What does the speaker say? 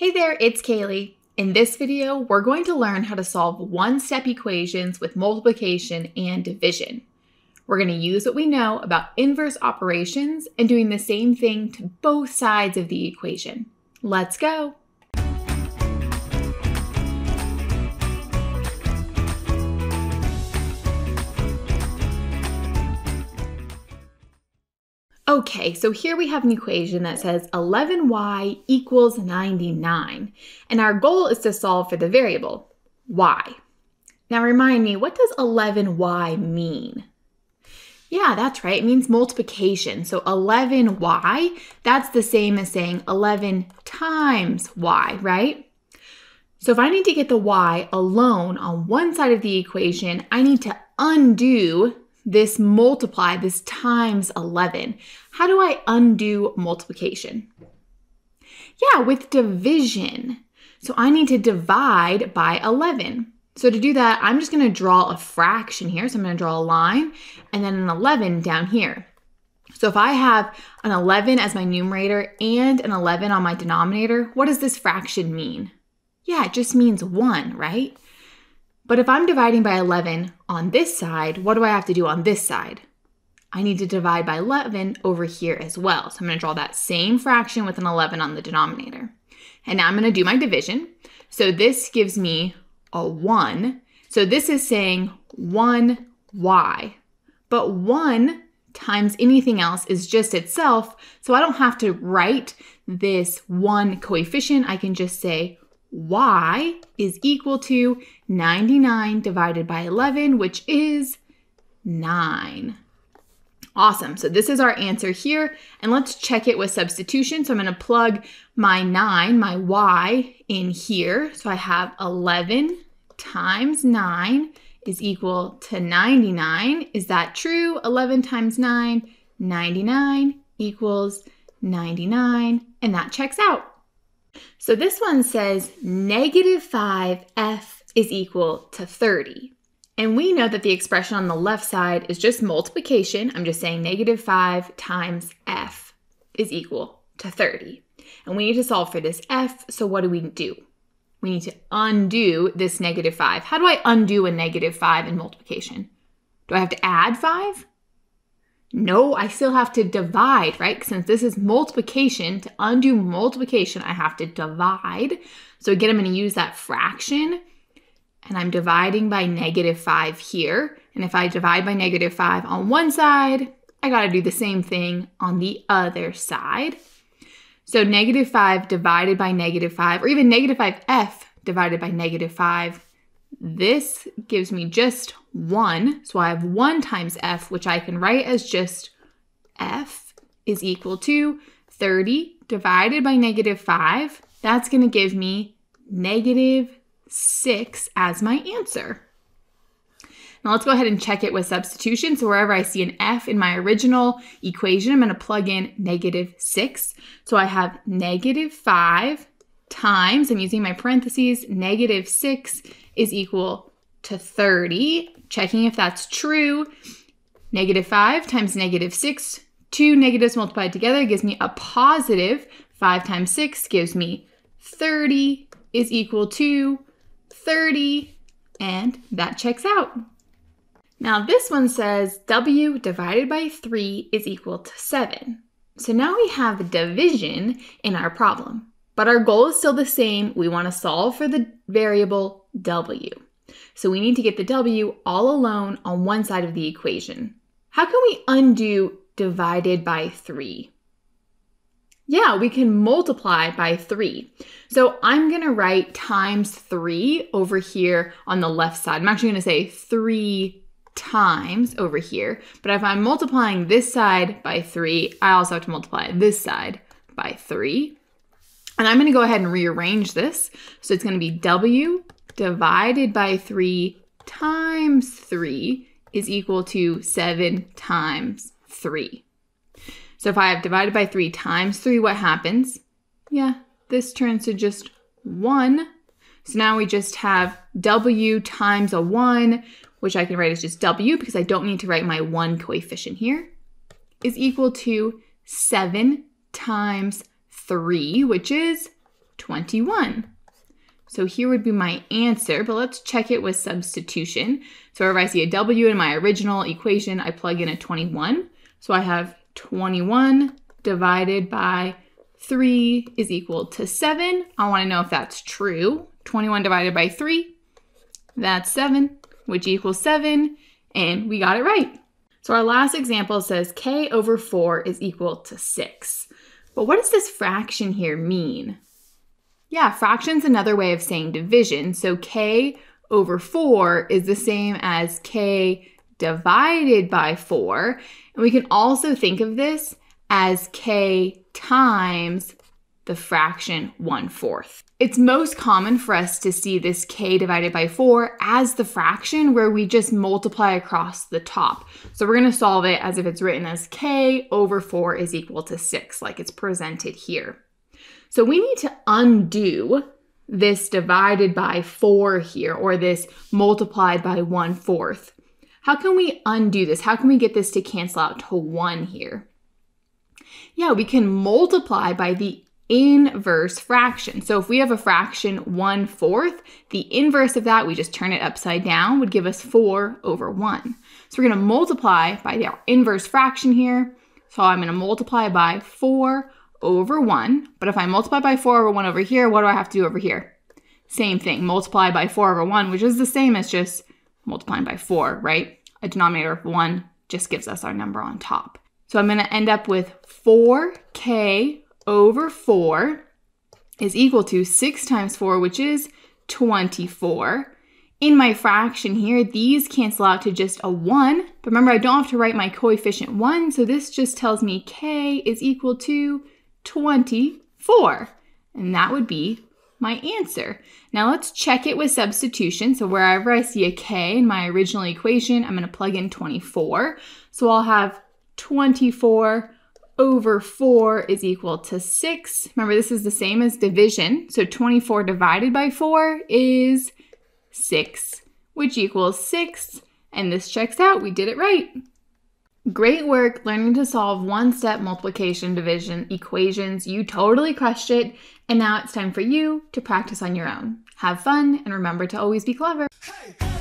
Hey there, it's Kaylee. In this video, we're going to learn how to solve one-step equations with multiplication and division. We're going to use what we know about inverse operations and doing the same thing to both sides of the equation. Let's go! Okay, so here we have an equation that says 11y equals 99, and our goal is to solve for the variable y. Now remind me, what does 11y mean? Yeah, that's right, it means multiplication. So 11y, that's the same as saying 11 times y, right? So if I need to get the y alone on one side of the equation, I need to undo this multiply, this times 11. How do I undo multiplication? Yeah, with division. So I need to divide by 11. So to do that, I'm just gonna draw a fraction here. So I'm gonna draw a line and then an 11 down here. So if I have an 11 as my numerator and an 11 on my denominator, what does this fraction mean? Yeah, it just means one, right? But if I'm dividing by 11 on this side, what do I have to do on this side? I need to divide by 11 over here as well. So I'm going to draw that same fraction with an 11 on the denominator. And now I'm going to do my division. So this gives me a 1. So this is saying 1y. But 1 times anything else is just itself. So I don't have to write this 1 coefficient. I can just say y is equal to 99 divided by 11, which is 9. Awesome. So this is our answer here. And let's check it with substitution. So I'm going to plug my 9, my y, in here. So I have 11 times 9 is equal to 99. Is that true? 11 times 9, 99 equals 99. And that checks out. So this one says negative 5f is equal to 30. And we know that the expression on the left side is just multiplication. I'm just saying negative 5 times f is equal to 30. And we need to solve for this f, so what do we do? We need to undo this negative 5. How do I undo a negative 5 in multiplication? Do I have to add 5? No, I still have to divide, right? Since this is multiplication, to undo multiplication, I have to divide. So again, I'm going to use that fraction, and I'm dividing by negative 5 here. And if I divide by negative 5 on one side, I got to do the same thing on the other side. So negative 5 divided by negative 5, or even negative 5f divided by negative 5 this gives me just 1. So I have 1 times f, which I can write as just f is equal to 30 divided by negative 5. That's going to give me negative 6 as my answer. Now let's go ahead and check it with substitution. So wherever I see an f in my original equation, I'm going to plug in negative 6. So I have negative 5 times, I'm using my parentheses, negative 6 is equal to 30. Checking if that's true. Negative 5 times negative 6, two negatives multiplied together gives me a positive. 5 times 6 gives me 30 is equal to 30, and that checks out. Now this one says W divided by 3 is equal to 7. So now we have division in our problem. But our goal is still the same. We want to solve for the variable W. So we need to get the W all alone on one side of the equation. How can we undo divided by 3? Yeah, we can multiply by 3. So I'm going to write times 3 over here on the left side. I'm actually going to say 3 times over here. But if I'm multiplying this side by 3, I also have to multiply this side by 3. And I'm going to go ahead and rearrange this. So it's going to be W divided by 3 times 3 is equal to 7 times 3. So if I have divided by 3 times 3, what happens? Yeah, this turns to just 1. So now we just have W times a 1, which I can write as just W because I don't need to write my 1 coefficient here, is equal to 7 times 3, which is 21. So here would be my answer, but let's check it with substitution. So if I see a W in my original equation, I plug in a 21. So I have 21 divided by 3 is equal to 7. I want to know if that's true. 21 divided by 3, that's 7, which equals 7, and we got it right. So our last example says K over 4 is equal to 6. But what does this fraction here mean? Yeah, fraction's another way of saying division. So k over 4 is the same as k divided by 4. And we can also think of this as k times the fraction 1 fourth. It's most common for us to see this k divided by 4 as the fraction where we just multiply across the top. So we're going to solve it as if it's written as k over 4 is equal to 6, like it's presented here. So we need to undo this divided by 4 here, or this multiplied by 1 fourth. How can we undo this? How can we get this to cancel out to 1 here? Yeah, we can multiply by the inverse fraction. So if we have a fraction 1 fourth, the inverse of that, we just turn it upside down, would give us 4 over 1. So we're going to multiply by the inverse fraction here. So I'm going to multiply by 4 over 1. But if I multiply by 4 over 1 over here, what do I have to do over here? Same thing, multiply by 4 over 1, which is the same as just multiplying by 4, right? A denominator of 1 just gives us our number on top. So I'm going to end up with 4k over 4 is equal to 6 times 4, which is 24. In my fraction here, these cancel out to just a 1. But remember, I don't have to write my coefficient 1, so this just tells me k is equal to 24. And that would be my answer. Now let's check it with substitution. So wherever I see a k in my original equation, I'm going to plug in 24. So I'll have 24 over 4 is equal to 6. Remember, this is the same as division. So 24 divided by 4 is 6, which equals 6. And this checks out. We did it right. Great work learning to solve one-step multiplication division equations. You totally crushed it. And now it's time for you to practice on your own. Have fun and remember to always be clever. Hey, hey.